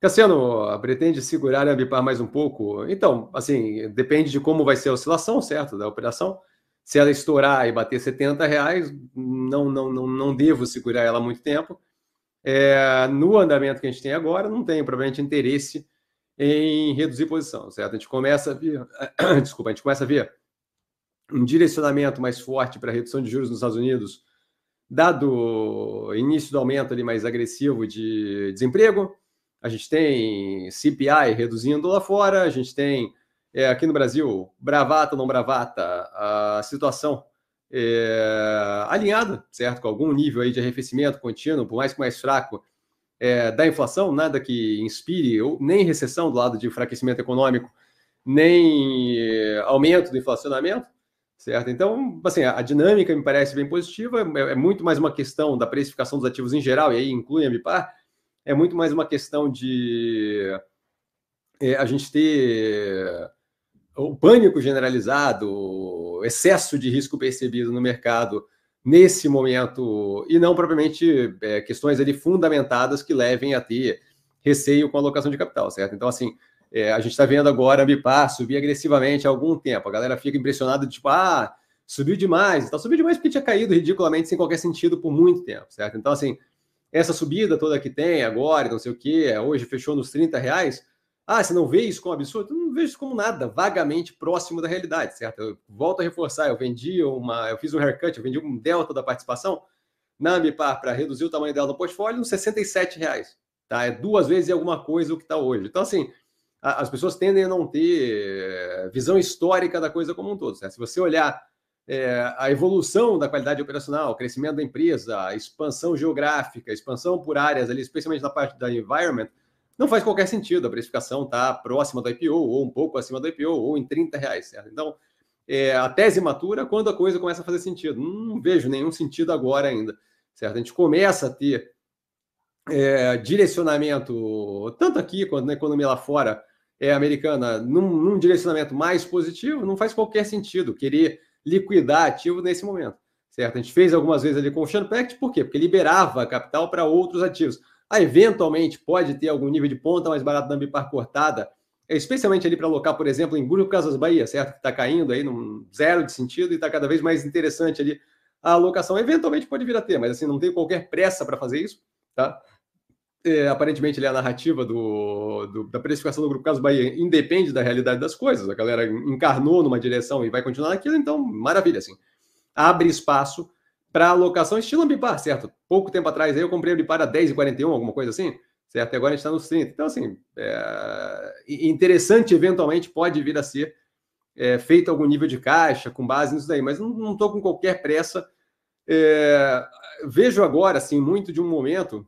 Cassiano, pretende segurar a Ambipar mais um pouco? Então, assim, depende de como vai ser a oscilação, certo, da operação. Se ela estourar e bater 70 reais, não, não, não, não devo segurar ela muito tempo. É, no andamento que a gente tem agora, não tenho, provavelmente, interesse em reduzir posição, certo? A gente começa a ver, desculpa, a gente começa a ver um direcionamento mais forte para redução de juros nos Estados Unidos, dado o início do aumento ali mais agressivo de desemprego, a gente tem CPI reduzindo lá fora, a gente tem é, aqui no Brasil, bravata ou não bravata, a situação é, alinhada, certo? Com algum nível aí de arrefecimento contínuo, por mais que mais fraco, é, da inflação, nada que inspire, ou, nem recessão do lado de enfraquecimento econômico, nem é, aumento do inflacionamento, certo? Então, assim, a, a dinâmica me parece bem positiva, é, é, muito mais uma questão da precificação dos ativos em geral, e aí inclui a MIPAR, é muito mais uma questão de é, a gente ter o pânico generalizado, o excesso de risco percebido no mercado nesse momento, e não propriamente é, questões ali fundamentadas que levem a ter receio com a alocação de capital, certo? Então, assim, é, a gente está vendo agora a Bipar subir agressivamente há algum tempo. A galera fica impressionada, tipo, ah, subiu demais. Então, subiu demais porque tinha caído ridiculamente sem qualquer sentido por muito tempo, certo? Então, assim, essa subida toda que tem agora, não sei o que, é, hoje fechou nos 30 reais. Ah, você não vê isso como absurdo? não vejo isso como nada, vagamente próximo da realidade, certo? Eu volto a reforçar, eu vendi uma, eu fiz um haircut, eu vendi um delta da participação na Ambipar para reduzir o tamanho dela no portfólio, nos 67 reais, tá? É duas vezes alguma coisa o que está hoje. Então, assim, a, as pessoas tendem a não ter eh, visão histórica da coisa como um todo, certo? Se você olhar é, a evolução da qualidade operacional, o crescimento da empresa, a expansão geográfica, a expansão por áreas ali, especialmente na parte da environment, não faz qualquer sentido. A precificação está próxima do IPO, ou um pouco acima do IPO, ou em 30 reais, certo? Então, é, a tese matura quando a coisa começa a fazer sentido. Não vejo nenhum sentido agora ainda, certo? A gente começa a ter é, direcionamento, tanto aqui quanto na economia lá fora, é, americana, num, num direcionamento mais positivo, não faz qualquer sentido querer liquidar ativo nesse momento, certo? A gente fez algumas vezes ali com o Ocean Pact, por quê? Porque liberava capital para outros ativos. Ah, eventualmente pode ter algum nível de ponta mais barato da Ambipar cortada, especialmente ali para alocar, por exemplo, em Grupo Casas Bahia, certo? Que está caindo aí num zero de sentido e está cada vez mais interessante ali a alocação. Eventualmente pode vir a ter, mas assim, não tem qualquer pressa para fazer isso, tá? é, aparentemente, é a narrativa do, do, da precificação do Grupo Caso Bahia independe da realidade das coisas. A galera encarnou numa direção e vai continuar naquilo, então, maravilha, assim. Abre espaço para alocação estilo Ambipar, certo? Pouco tempo atrás aí eu comprei o Ambipar a 10,41, alguma coisa assim, certo? E agora a gente está nos 30. Então, assim, é... interessante eventualmente pode vir a ser é, feito algum nível de caixa com base nisso daí, mas não estou com qualquer pressa. É... Vejo agora, assim, muito de um momento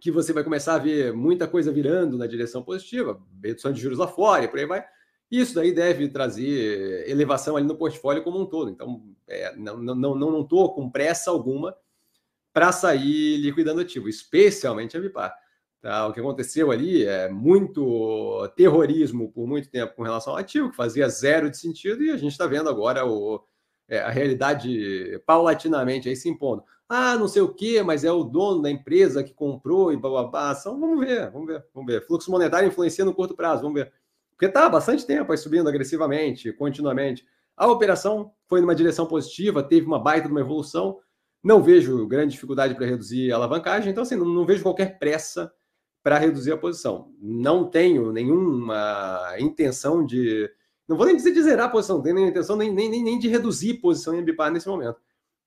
que você vai começar a ver muita coisa virando na direção positiva, redução de juros lá fora e por aí vai. Isso daí deve trazer elevação ali no portfólio como um todo. Então, é, não estou não, não, não tô com pressa alguma para sair liquidando ativo, especialmente a Vipar. Tá? O que aconteceu ali é muito terrorismo por muito tempo com relação ao ativo, que fazia zero de sentido, e a gente está vendo agora o, é, a realidade paulatinamente aí se impondo. Ah, não sei o quê, mas é o dono da empresa que comprou e bababá. Então, vamos ver, vamos ver, vamos ver. Fluxo monetário influencia no curto prazo, vamos ver. Porque tá há bastante tempo aí subindo agressivamente, continuamente. A operação foi numa direção positiva, teve uma baita de uma evolução. Não vejo grande dificuldade para reduzir a alavancagem, então assim, não, não vejo qualquer pressa para reduzir a posição. Não tenho nenhuma intenção de. Não vou nem dizer de zerar a posição, não tenho nem intenção nem, nem, nem de reduzir posição em Bipar nesse momento.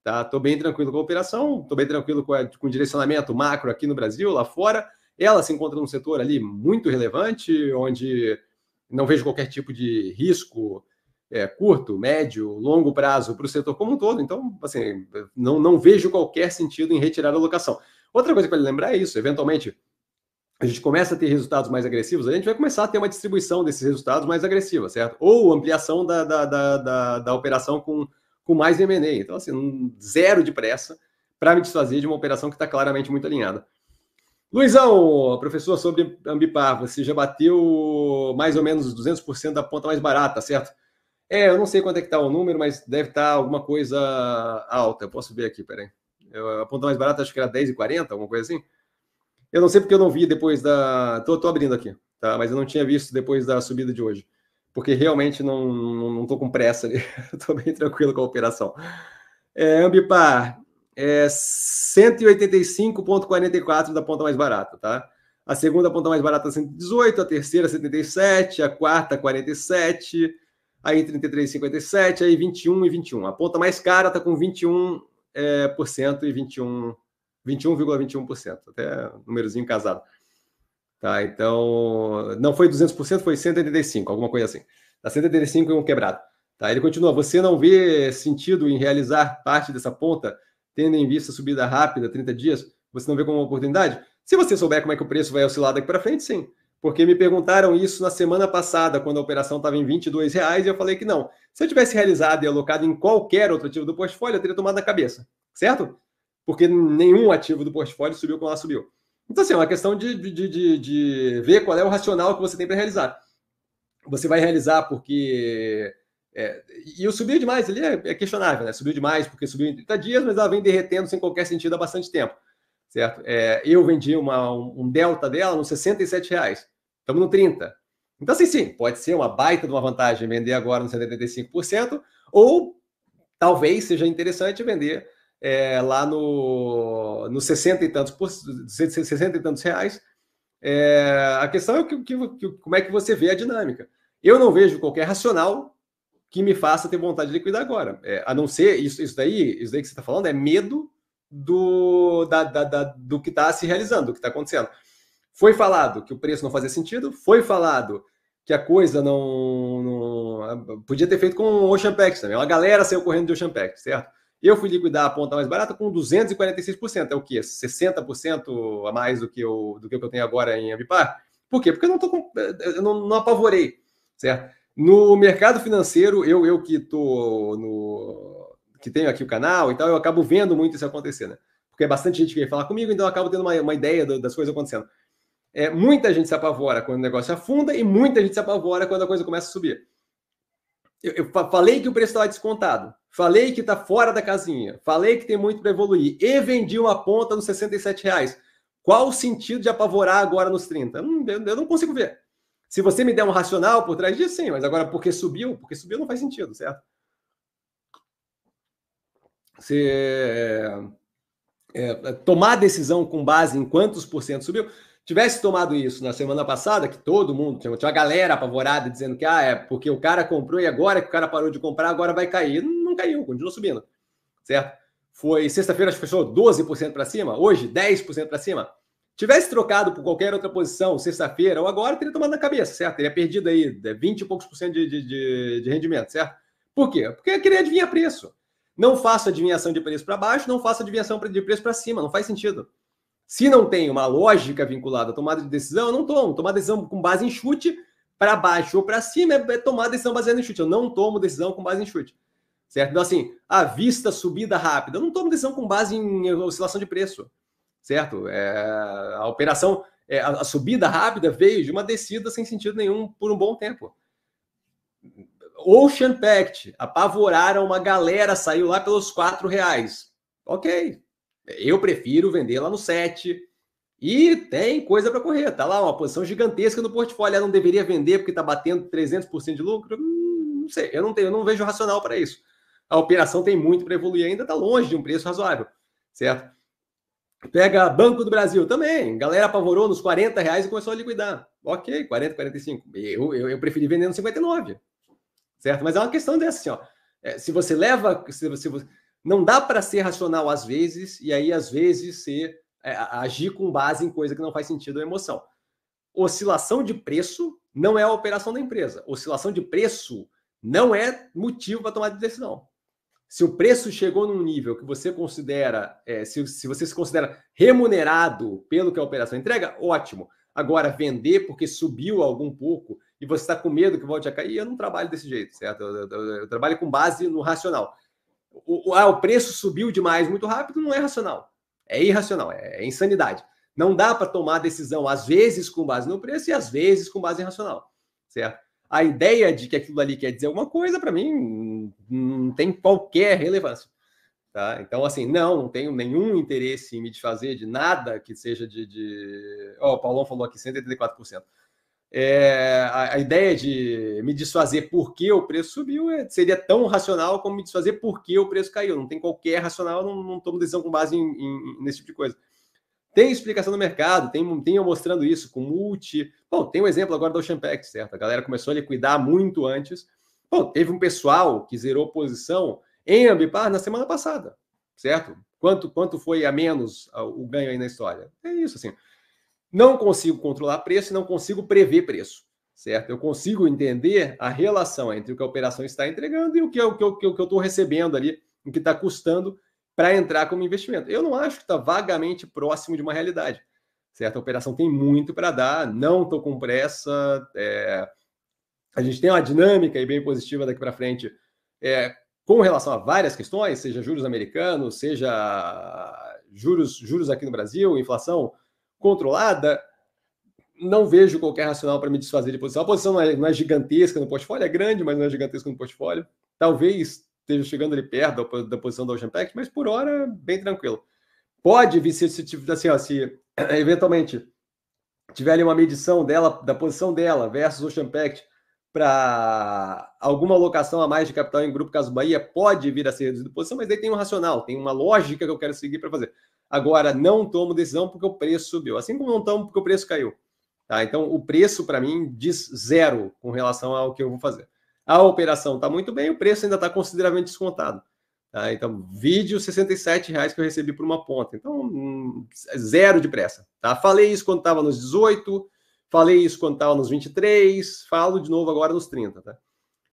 Tá? Tô bem tranquilo com a operação, tô bem tranquilo com, a, com o direcionamento macro aqui no Brasil, lá fora. Ela se encontra num setor ali muito relevante, onde não vejo qualquer tipo de risco é, curto, médio, longo prazo para o setor como um todo. Então, assim, não, não vejo qualquer sentido em retirar a locação Outra coisa para lembrar é isso: eventualmente a gente começa a ter resultados mais agressivos, a gente vai começar a ter uma distribuição desses resultados mais agressiva, certo? Ou ampliação da, da, da, da, da operação com com mais M&A. Então, assim, um zero de pressa para me desfazer de uma operação que está claramente muito alinhada. Luizão, professor, sobre Ambipar, você já bateu mais ou menos 200% da ponta mais barata, certo? É, eu não sei quanto é que está o número, mas deve estar tá alguma coisa alta. Eu posso ver aqui, peraí. Eu, a ponta mais barata acho que era 10,40, alguma coisa assim. Eu não sei porque eu não vi depois da... Estou abrindo aqui, tá? Mas eu não tinha visto depois da subida de hoje porque realmente não estou não, não com pressa, estou bem tranquilo com a operação. É, Ambipar, é 185,44 da ponta mais barata, tá? A segunda ponta mais barata 118, a terceira 77, a quarta 47, aí 33,57, aí 21 e 21. A ponta mais cara está com 21% é, por cento e 21,21%, 21, até um númerozinho casado. Tá? Então, não foi 200%, foi 185, alguma coisa assim. Tá 185 e um quebrado. Tá? Ele continua, você não vê sentido em realizar parte dessa ponta, tendo em vista a subida rápida, 30 dias? Você não vê como uma oportunidade? Se você souber como é que o preço vai oscilar daqui para frente, sim. Porque me perguntaram isso na semana passada, quando a operação estava em 22 reais, e eu falei que não. Se eu tivesse realizado e alocado em qualquer outro ativo do portfólio, eu teria tomado na cabeça, certo? Porque nenhum ativo do portfólio subiu como ela subiu. Então, assim, é uma questão de, de, de, de ver qual é o racional que você tem para realizar. Você vai realizar porque. É, e o subir demais ali é, é, questionável, né? Subiu demais porque subiu em 30 dias, mas ela vem derretendo sem qualquer sentido há bastante tempo, certo? É, eu vendi uma, um, um delta dela nos 67 reais, estamos no 30. Então, assim, sim, pode ser uma baita de uma vantagem vender agora nos 75%, ou talvez seja interessante vender é, lá no, no 60 e tantos por 60 e tantos reais. É, a questão é que, que, que, como é que você vê a dinâmica. Eu não vejo qualquer racional que me faça ter vontade de liquidar agora. É, a não ser isso, isso daí, isso daí que você está falando é medo do, da, da, da do que está se realizando, do que está acontecendo. Foi falado que o preço não fazia sentido, foi falado que a coisa não, não podia ter feito com o Ocean Pact também. Uma galera saiu correndo de Ocean Pact, certo? Eu fui liquidar a ponta mais barata com 246%, é o quê? 60% a mais do que, eu, do que eu tenho agora em Ambipar? Por quê? Porque eu não, tô com, eu não, não apavorei, certo? No mercado financeiro, eu, eu que tô no que tenho aqui o canal e tal, eu acabo vendo muito isso acontecer, né? Porque é bastante gente que vem falar comigo, então eu acabo tendo uma, uma ideia do, das coisas acontecendo. É, muita gente se apavora quando o negócio afunda e muita gente se apavora quando a coisa começa a subir eu, eu falei que o preço estava descontado, falei que está fora da casinha, falei que tem muito para evoluir e vendi uma ponta nos 67 reais. Qual o sentido de apavorar agora nos 30? Hum, eu, eu não consigo ver. Se você me der um racional por trás disso, sim, mas agora porque subiu, porque subiu não faz sentido, certo? Você é, é, tomar decisão com base em quantos por cento subiu tivesse tomado isso na semana passada, que todo mundo, tinha, uma galera apavorada dizendo que ah, é porque o cara comprou e agora que o cara parou de comprar, agora vai cair. Não, caiu, continuou subindo, certo? Foi sexta-feira, acho que fechou 12% para cima, hoje 10% para cima. Tivesse trocado por qualquer outra posição, sexta-feira ou agora, teria tomado na cabeça, certo? Teria perdido aí 20 é, e poucos por cento de, de, de rendimento, certo? Por quê? Porque eu queria adivinhar preço. Não faço adivinhação de preço para baixo, não faço adivinhação de preço para cima, não faz sentido. Se não tem uma lógica vinculada à tomada de decisão, eu não tomo. Tomar decisão com base em chute para baixo ou para cima é, é tomar decisão baseada em chute. Eu não tomo decisão com base em chute. Certo? Então, assim, a vista subida rápida. Eu não tomo decisão com base em oscilação de preço. Certo? É, a operação, é, a, a subida rápida veio de uma descida sem sentido nenhum por um bom tempo. Ocean Pact apavoraram uma galera, saiu lá pelos quatro reais. Ok, eu prefiro vender lá no 7. E tem coisa para correr. Tá lá uma posição gigantesca no portfólio. ela não deveria vender porque está batendo 300% de lucro? Hum, não sei. Eu não, tenho, eu não vejo racional para isso. A operação tem muito para evoluir ainda, está longe de um preço razoável, certo? Pega Banco do Brasil também. Galera apavorou nos 40 reais e começou a liquidar. Ok, 40, 45. Eu, eu, eu preferi vender no 59, certo? Mas é uma questão dessa, assim, ó. É, se você leva, se você, não dá para ser racional às vezes e aí às vezes ser é, agir com base em coisa que não faz sentido ou emoção. Oscilação de preço não é a operação da empresa. Oscilação de preço não é motivo para tomar decisão. Se o preço chegou num nível que você considera, é, se, se você se considera remunerado pelo que a operação entrega, ótimo. Agora, vender porque subiu algum pouco e você está com medo que volte a cair, eu não trabalho desse jeito, certo? Eu, eu, eu, eu trabalho com base no racional o, ah, o preço subiu demais muito rápido, não é racional. É irracional, é, é insanidade. Não dá para tomar decisão, às vezes com base no preço e às vezes com base em racional, certo? A ideia de que aquilo ali quer dizer alguma coisa, para mim, não tem qualquer relevância. Tá? Então, assim, não, não tenho nenhum interesse em me desfazer de nada que seja de. de... Oh, o Paulão falou aqui é, a, a, ideia de me desfazer porque o preço subiu é, seria tão racional como me desfazer porque o preço caiu. Não tem qualquer racional, não, não tomo decisão com base em, em, nesse tipo de coisa. Tem explicação no mercado, tem, tem eu mostrando isso com multi. Bom, tem um exemplo agora do Champec, certo? A galera começou a liquidar muito antes. Bom, teve um pessoal que zerou posição em Ambipar na semana passada, certo? Quanto, quanto foi a menos o ganho aí na história? É isso, assim. Não consigo controlar preço, não consigo prever preço, certo? Eu consigo entender a relação entre o que a operação está entregando e o que, o que, o que, o que eu estou recebendo ali, o que está custando para entrar como investimento. Eu não acho que está vagamente próximo de uma realidade, certo? A operação tem muito para dar, não estou com pressa, é... a gente tem uma dinâmica aí bem positiva daqui para frente é... com relação a várias questões, seja juros americanos, seja juros, juros aqui no Brasil, inflação controlada, não vejo qualquer racional para me desfazer de posição. A posição não é, não é, gigantesca no portfólio, é grande, mas não é gigantesca no portfólio. Talvez esteja chegando ali perto da, da posição da Ocean Pact, mas por hora, bem tranquilo. Pode vir se, se, assim, ó, se eventualmente tiver ali uma medição dela, da posição dela versus Ocean Pact para alguma alocação a mais de capital em grupo Caso Bahia, pode vir a ser reduzido de posição, mas daí tem um racional, tem uma lógica que eu quero seguir para fazer. Agora, não tomo decisão porque o preço subiu, assim como não tomo porque o preço caiu. Tá? Então, o preço, para mim, diz zero com relação ao que eu vou fazer. A operação está muito bem, o preço ainda está consideravelmente descontado. Tá? Então, vídeo R$67,00 reais que eu recebi por uma ponta. Então, hum, zero de pressa. Tá? Falei isso quando estava nos 18, falei isso quando estava nos 23, falo de novo agora nos 30. Tá?